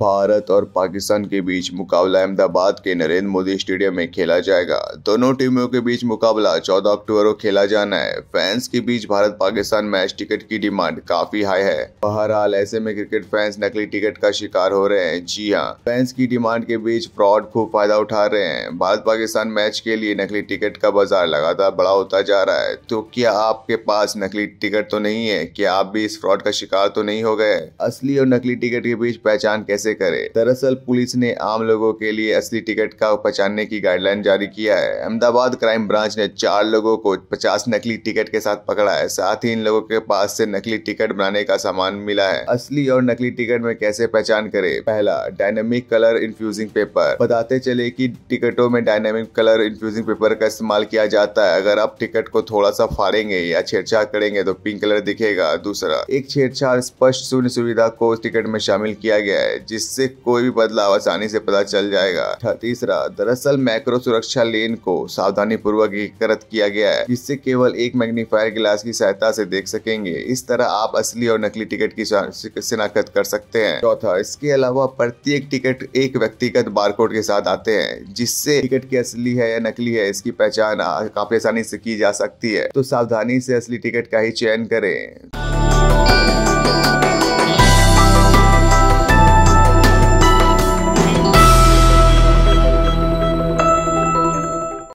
भारत और पाकिस्तान के बीच मुकाबला अहमदाबाद के नरेंद्र मोदी स्टेडियम में खेला जाएगा दोनों टीमों के बीच मुकाबला 14 अक्टूबर को खेला जाना है फैंस के बीच भारत पाकिस्तान मैच टिकट की डिमांड काफी हाई है बहरहाल ऐसे में क्रिकेट फैंस नकली टिकट का शिकार हो रहे हैं जी हाँ फैंस की डिमांड के बीच फ्रॉड खूब फायदा उठा रहे हैं भारत पाकिस्तान मैच के लिए नकली टिकट का बाजार लगातार बड़ा होता जा रहा है तो क्या आपके पास नकली टिकट तो नहीं है क्या आप भी इस फ्रॉड का शिकार तो नहीं हो गए असली और नकली टिकट के बीच पहचान कैसे कैसे करे दरअसल पुलिस ने आम लोगों के लिए असली टिकट का पहचानने की गाइडलाइन जारी किया है अहमदाबाद क्राइम ब्रांच ने चार लोगों को पचास नकली टिकट के साथ पकड़ा है साथ ही इन लोगों के पास से नकली टिकट बनाने का सामान मिला है असली और नकली टिकट में कैसे पहचान करे पहला डायनेमिक कलर इन्फ्यूजिंग पेपर बताते चले कि टिकटों में डायनेमिक कलर इन्फ्यूजिंग पेपर का इस्तेमाल किया जाता है अगर आप टिकट को थोड़ा सा फाड़ेंगे या छेड़छाड़ करेंगे तो पिंक कलर दिखेगा दूसरा एक छेड़छाड़ स्पष्ट शून्य सुविधा को टिकट में शामिल किया गया है जिससे कोई भी बदलाव आसानी से पता चल जाएगा अच्छा, तीसरा दरअसल मैक्रो सुरक्षा लेन को सावधानी पूर्वक एकीकृत किया गया है जिससे केवल एक मैग्नीफायर ग्लास की सहायता से देख सकेंगे इस तरह आप असली और नकली टिकट की शिनाख्त कर सकते हैं चौथा इसके अलावा प्रत्येक टिकट एक व्यक्तिगत बारकोड के साथ आते हैं जिससे टिकट की असली है या नकली है इसकी पहचान काफी आसानी से की जा सकती है तो सावधानी से असली टिकट का ही चयन करें